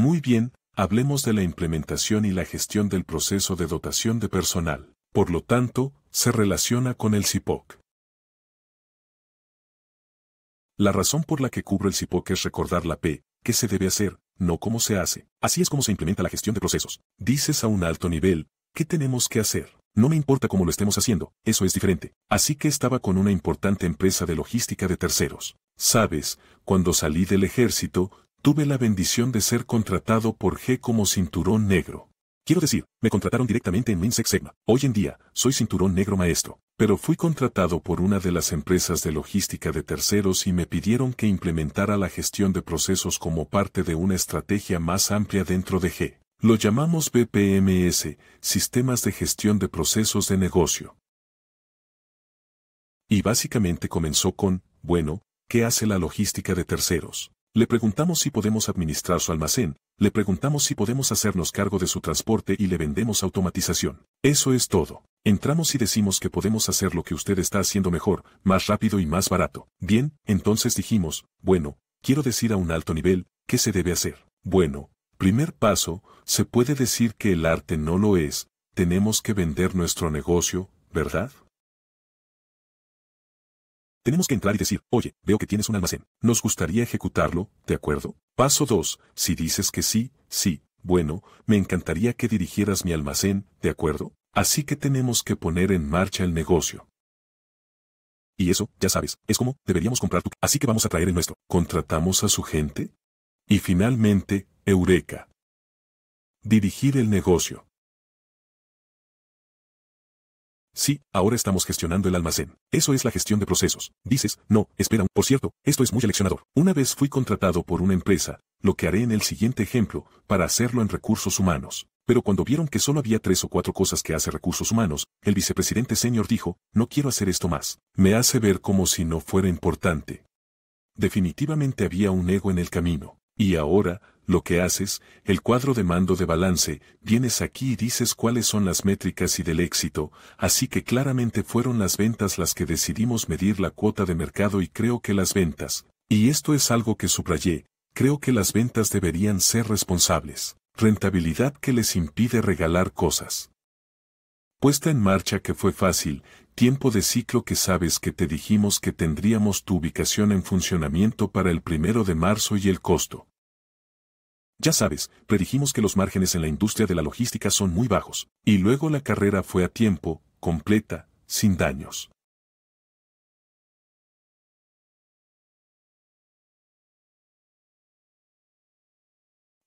Muy bien, hablemos de la implementación y la gestión del proceso de dotación de personal. Por lo tanto, se relaciona con el CIPOC. La razón por la que cubro el CIPOC es recordar la P, qué se debe hacer, no cómo se hace. Así es como se implementa la gestión de procesos. Dices a un alto nivel, ¿qué tenemos que hacer? No me importa cómo lo estemos haciendo, eso es diferente. Así que estaba con una importante empresa de logística de terceros. Sabes, cuando salí del ejército, Tuve la bendición de ser contratado por G como cinturón negro. Quiero decir, me contrataron directamente en Minsex Sigma. Hoy en día, soy cinturón negro maestro, pero fui contratado por una de las empresas de logística de terceros y me pidieron que implementara la gestión de procesos como parte de una estrategia más amplia dentro de G. Lo llamamos BPMS, Sistemas de Gestión de Procesos de Negocio. Y básicamente comenzó con, bueno, ¿qué hace la logística de terceros? Le preguntamos si podemos administrar su almacén, le preguntamos si podemos hacernos cargo de su transporte y le vendemos automatización. Eso es todo. Entramos y decimos que podemos hacer lo que usted está haciendo mejor, más rápido y más barato. Bien, entonces dijimos, bueno, quiero decir a un alto nivel, ¿qué se debe hacer? Bueno, primer paso, se puede decir que el arte no lo es, tenemos que vender nuestro negocio, ¿verdad? Tenemos que entrar y decir, oye, veo que tienes un almacén. Nos gustaría ejecutarlo, ¿de acuerdo? Paso 2. Si dices que sí, sí, bueno, me encantaría que dirigieras mi almacén, ¿de acuerdo? Así que tenemos que poner en marcha el negocio. Y eso, ya sabes, es como, deberíamos comprar tu... Así que vamos a traer el nuestro. ¿Contratamos a su gente? Y finalmente, Eureka. Dirigir el negocio. Sí, ahora estamos gestionando el almacén. Eso es la gestión de procesos. Dices, no, espera, por cierto, esto es muy eleccionador. Una vez fui contratado por una empresa, lo que haré en el siguiente ejemplo, para hacerlo en recursos humanos. Pero cuando vieron que solo había tres o cuatro cosas que hace recursos humanos, el vicepresidente senior dijo, no quiero hacer esto más. Me hace ver como si no fuera importante. Definitivamente había un ego en el camino. Y ahora, lo que haces, el cuadro de mando de balance, vienes aquí y dices cuáles son las métricas y del éxito, así que claramente fueron las ventas las que decidimos medir la cuota de mercado y creo que las ventas, y esto es algo que subrayé, creo que las ventas deberían ser responsables, rentabilidad que les impide regalar cosas. Puesta en marcha que fue fácil, tiempo de ciclo que sabes que te dijimos que tendríamos tu ubicación en funcionamiento para el primero de marzo y el costo. Ya sabes, predijimos que los márgenes en la industria de la logística son muy bajos, y luego la carrera fue a tiempo, completa, sin daños.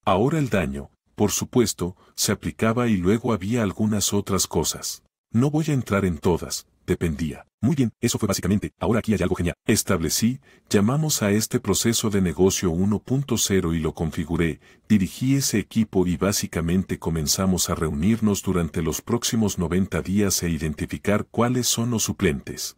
Ahora el daño, por supuesto, se aplicaba y luego había algunas otras cosas. No voy a entrar en todas, Dependía. Muy bien, eso fue básicamente. Ahora aquí hay algo genial. Establecí, llamamos a este proceso de negocio 1.0 y lo configuré, dirigí ese equipo y básicamente comenzamos a reunirnos durante los próximos 90 días e identificar cuáles son los suplentes.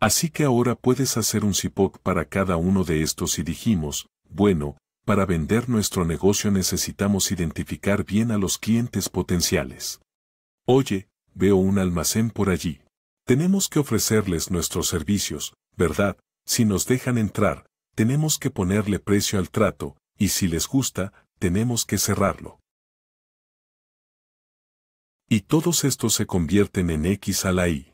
Así que ahora puedes hacer un CIPOC para cada uno de estos y dijimos, bueno, para vender nuestro negocio necesitamos identificar bien a los clientes potenciales. Oye, veo un almacén por allí. Tenemos que ofrecerles nuestros servicios, ¿verdad? Si nos dejan entrar, tenemos que ponerle precio al trato, y si les gusta, tenemos que cerrarlo. Y todos estos se convierten en X a la Y.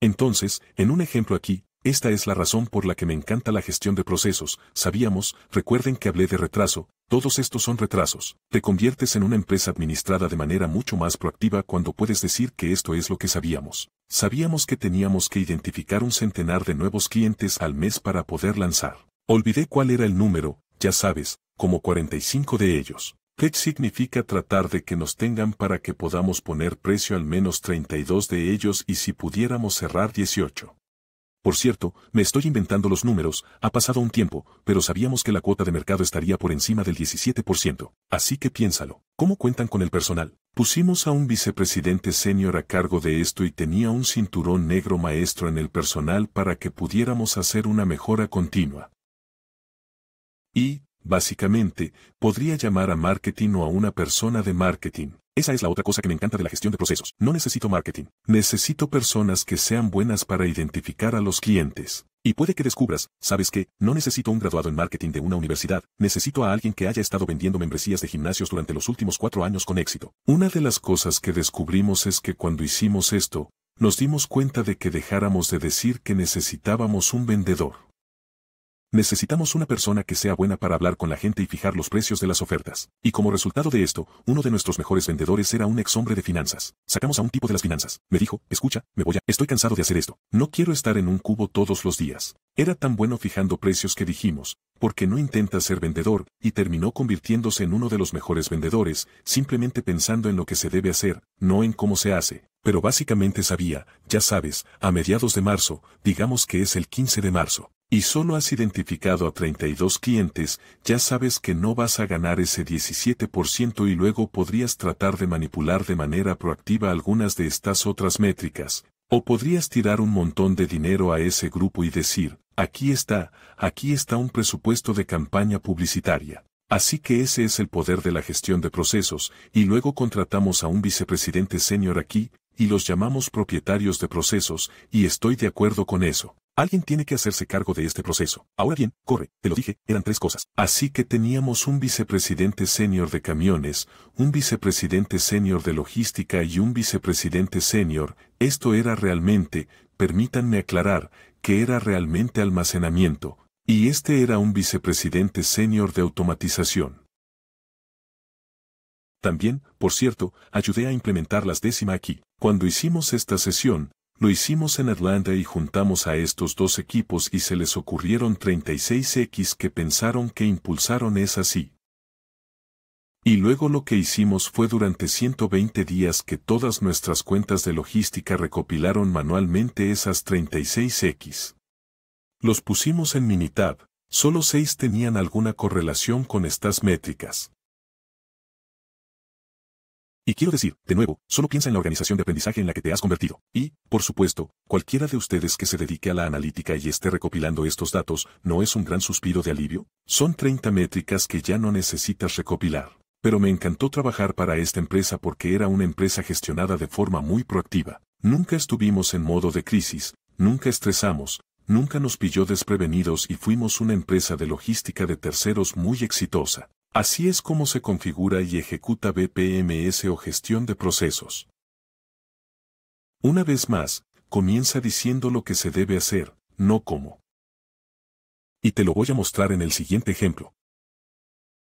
Entonces, en un ejemplo aquí, esta es la razón por la que me encanta la gestión de procesos, sabíamos, recuerden que hablé de retraso, todos estos son retrasos, te conviertes en una empresa administrada de manera mucho más proactiva cuando puedes decir que esto es lo que sabíamos. Sabíamos que teníamos que identificar un centenar de nuevos clientes al mes para poder lanzar. Olvidé cuál era el número, ya sabes, como 45 de ellos. qué significa tratar de que nos tengan para que podamos poner precio al menos 32 de ellos y si pudiéramos cerrar 18. Por cierto, me estoy inventando los números, ha pasado un tiempo, pero sabíamos que la cuota de mercado estaría por encima del 17%. Así que piénsalo. ¿Cómo cuentan con el personal? Pusimos a un vicepresidente senior a cargo de esto y tenía un cinturón negro maestro en el personal para que pudiéramos hacer una mejora continua. Y, básicamente, podría llamar a marketing o a una persona de marketing. Esa es la otra cosa que me encanta de la gestión de procesos. No necesito marketing. Necesito personas que sean buenas para identificar a los clientes. Y puede que descubras, sabes que, no necesito un graduado en marketing de una universidad, necesito a alguien que haya estado vendiendo membresías de gimnasios durante los últimos cuatro años con éxito. Una de las cosas que descubrimos es que cuando hicimos esto, nos dimos cuenta de que dejáramos de decir que necesitábamos un vendedor. Necesitamos una persona que sea buena para hablar con la gente y fijar los precios de las ofertas. Y como resultado de esto, uno de nuestros mejores vendedores era un ex hombre de finanzas. Sacamos a un tipo de las finanzas. Me dijo, escucha, me voy a, estoy cansado de hacer esto. No quiero estar en un cubo todos los días. Era tan bueno fijando precios que dijimos, porque no intenta ser vendedor, y terminó convirtiéndose en uno de los mejores vendedores, simplemente pensando en lo que se debe hacer, no en cómo se hace. Pero básicamente sabía, ya sabes, a mediados de marzo, digamos que es el 15 de marzo y solo has identificado a 32 clientes, ya sabes que no vas a ganar ese 17% y luego podrías tratar de manipular de manera proactiva algunas de estas otras métricas, o podrías tirar un montón de dinero a ese grupo y decir, aquí está, aquí está un presupuesto de campaña publicitaria. Así que ese es el poder de la gestión de procesos, y luego contratamos a un vicepresidente senior aquí, y los llamamos propietarios de procesos, y estoy de acuerdo con eso. Alguien tiene que hacerse cargo de este proceso. Ahora bien, corre, te lo dije, eran tres cosas. Así que teníamos un vicepresidente senior de camiones, un vicepresidente senior de logística y un vicepresidente senior. Esto era realmente, permítanme aclarar, que era realmente almacenamiento, y este era un vicepresidente senior de automatización. También, por cierto, ayudé a implementar las décima aquí. Cuando hicimos esta sesión, lo hicimos en Irlanda y juntamos a estos dos equipos y se les ocurrieron 36X que pensaron que impulsaron es así. Y luego lo que hicimos fue durante 120 días que todas nuestras cuentas de logística recopilaron manualmente esas 36X. Los pusimos en Minitab, solo 6 tenían alguna correlación con estas métricas. Y quiero decir, de nuevo, solo piensa en la organización de aprendizaje en la que te has convertido. Y, por supuesto, cualquiera de ustedes que se dedique a la analítica y esté recopilando estos datos, ¿no es un gran suspiro de alivio? Son 30 métricas que ya no necesitas recopilar. Pero me encantó trabajar para esta empresa porque era una empresa gestionada de forma muy proactiva. Nunca estuvimos en modo de crisis, nunca estresamos, nunca nos pilló desprevenidos y fuimos una empresa de logística de terceros muy exitosa. Así es como se configura y ejecuta BPMS o gestión de procesos. Una vez más, comienza diciendo lo que se debe hacer, no cómo. Y te lo voy a mostrar en el siguiente ejemplo.